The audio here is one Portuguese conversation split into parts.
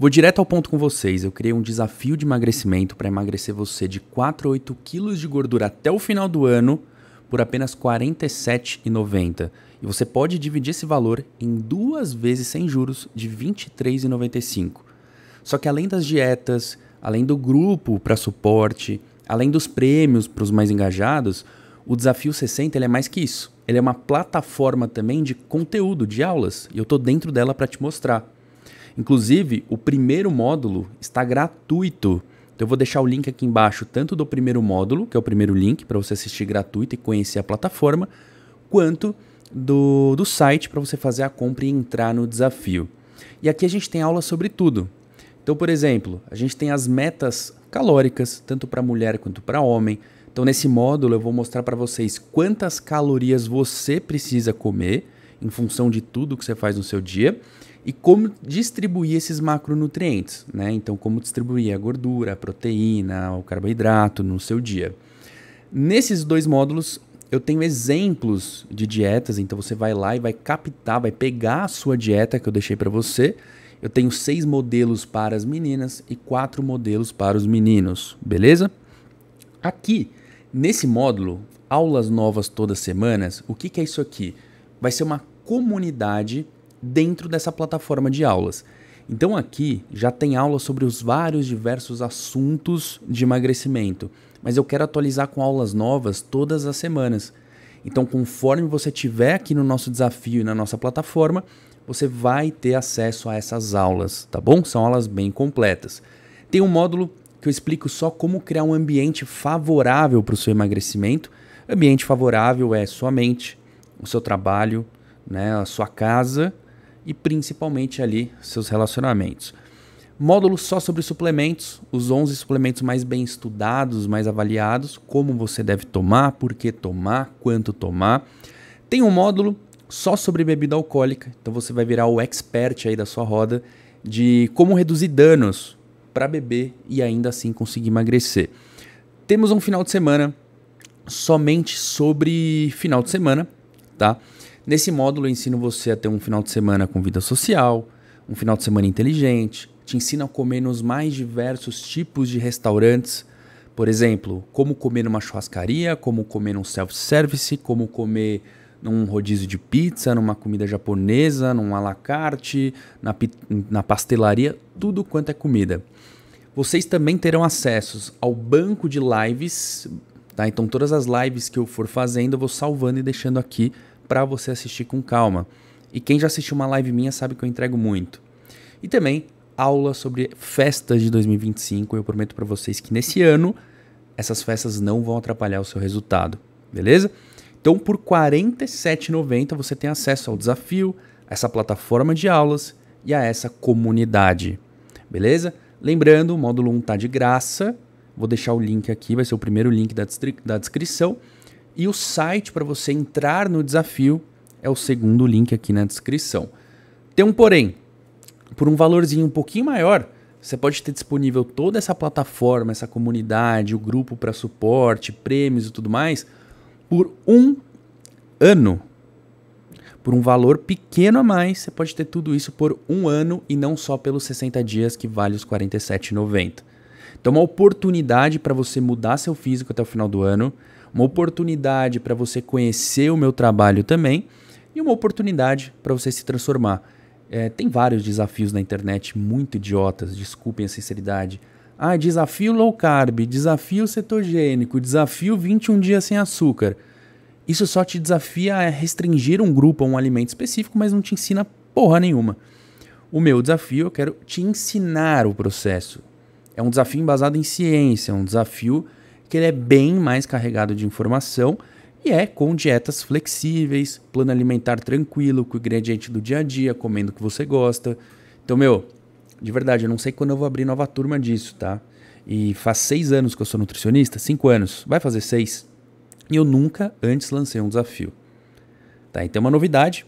Vou direto ao ponto com vocês. Eu criei um desafio de emagrecimento para emagrecer você de 4 a 8 quilos de gordura até o final do ano por apenas R$ 47,90. E você pode dividir esse valor em duas vezes sem juros de R$ 23,95. Só que além das dietas, além do grupo para suporte, além dos prêmios para os mais engajados, o Desafio 60 ele é mais que isso. Ele é uma plataforma também de conteúdo, de aulas, e eu estou dentro dela para te mostrar. Inclusive, o primeiro módulo está gratuito. Então eu vou deixar o link aqui embaixo, tanto do primeiro módulo, que é o primeiro link para você assistir gratuito e conhecer a plataforma, quanto do, do site para você fazer a compra e entrar no desafio. E aqui a gente tem aula sobre tudo. Então, por exemplo, a gente tem as metas calóricas, tanto para mulher quanto para homem. Então, nesse módulo, eu vou mostrar para vocês quantas calorias você precisa comer em função de tudo que você faz no seu dia e como distribuir esses macronutrientes, né? Então, como distribuir a gordura, a proteína, o carboidrato no seu dia. Nesses dois módulos, eu tenho exemplos de dietas, então você vai lá e vai captar, vai pegar a sua dieta que eu deixei para você. Eu tenho seis modelos para as meninas e quatro modelos para os meninos, beleza? Aqui, nesse módulo, aulas novas todas semanas, o que, que é isso aqui? Vai ser uma comunidade dentro dessa plataforma de aulas. Então aqui já tem aula sobre os vários diversos assuntos de emagrecimento, mas eu quero atualizar com aulas novas todas as semanas. Então, conforme você tiver aqui no nosso desafio e na nossa plataforma, você vai ter acesso a essas aulas, tá bom? São aulas bem completas. Tem um módulo que eu explico só como criar um ambiente favorável para o seu emagrecimento. Ambiente favorável é sua mente, o seu trabalho, né, a sua casa e principalmente ali seus relacionamentos. Módulo só sobre suplementos, os 11 suplementos mais bem estudados, mais avaliados, como você deve tomar, por que tomar, quanto tomar. Tem um módulo só sobre bebida alcoólica, então você vai virar o expert aí da sua roda de como reduzir danos para beber e ainda assim conseguir emagrecer. Temos um final de semana somente sobre final de semana, tá? Nesse módulo eu ensino você a ter um final de semana com vida social, um final de semana inteligente, te ensino a comer nos mais diversos tipos de restaurantes, por exemplo, como comer numa churrascaria, como comer num self-service, como comer num rodízio de pizza, numa comida japonesa, num alacarte, na, na pastelaria, tudo quanto é comida. Vocês também terão acessos ao banco de lives, tá? Então todas as lives que eu for fazendo eu vou salvando e deixando aqui para você assistir com calma. E quem já assistiu uma live minha sabe que eu entrego muito. E também aula sobre festas de 2025. Eu prometo para vocês que nesse ano essas festas não vão atrapalhar o seu resultado, beleza? Então, por R$ 47,90 você tem acesso ao desafio, a essa plataforma de aulas e a essa comunidade, beleza? Lembrando, o módulo 1 está de graça. Vou deixar o link aqui, vai ser o primeiro link da, da descrição. E o site para você entrar no desafio é o segundo link aqui na descrição. Tem um porém, por um valorzinho um pouquinho maior, você pode ter disponível toda essa plataforma, essa comunidade, o grupo para suporte, prêmios e tudo mais, por um ano. Por um valor pequeno a mais, você pode ter tudo isso por um ano e não só pelos 60 dias que vale os 47,90. Então, é uma oportunidade para você mudar seu físico até o final do ano, uma oportunidade para você conhecer o meu trabalho também e uma oportunidade para você se transformar. É, tem vários desafios na internet muito idiotas, desculpem a sinceridade. Ah, desafio low carb, desafio cetogênico, desafio 21 dias sem açúcar. Isso só te desafia a restringir um grupo a um alimento específico, mas não te ensina porra nenhuma. O meu desafio, eu quero te ensinar o processo. É um desafio embasado em ciência, é um desafio que ele é bem mais carregado de informação e é com dietas flexíveis, plano alimentar tranquilo, com o ingrediente do dia a dia, comendo o que você gosta. Então, meu, de verdade, eu não sei quando eu vou abrir nova turma disso, tá? E faz seis anos que eu sou nutricionista, cinco anos, vai fazer seis. E eu nunca antes lancei um desafio. Tá? Então é uma novidade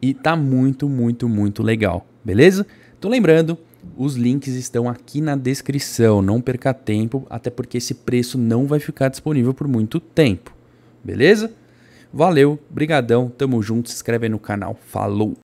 e tá muito, muito, muito legal, beleza? Então lembrando, os links estão aqui na descrição, não perca tempo, até porque esse preço não vai ficar disponível por muito tempo. Beleza? Valeu, brigadão, tamo junto, se inscreve aí no canal. Falou.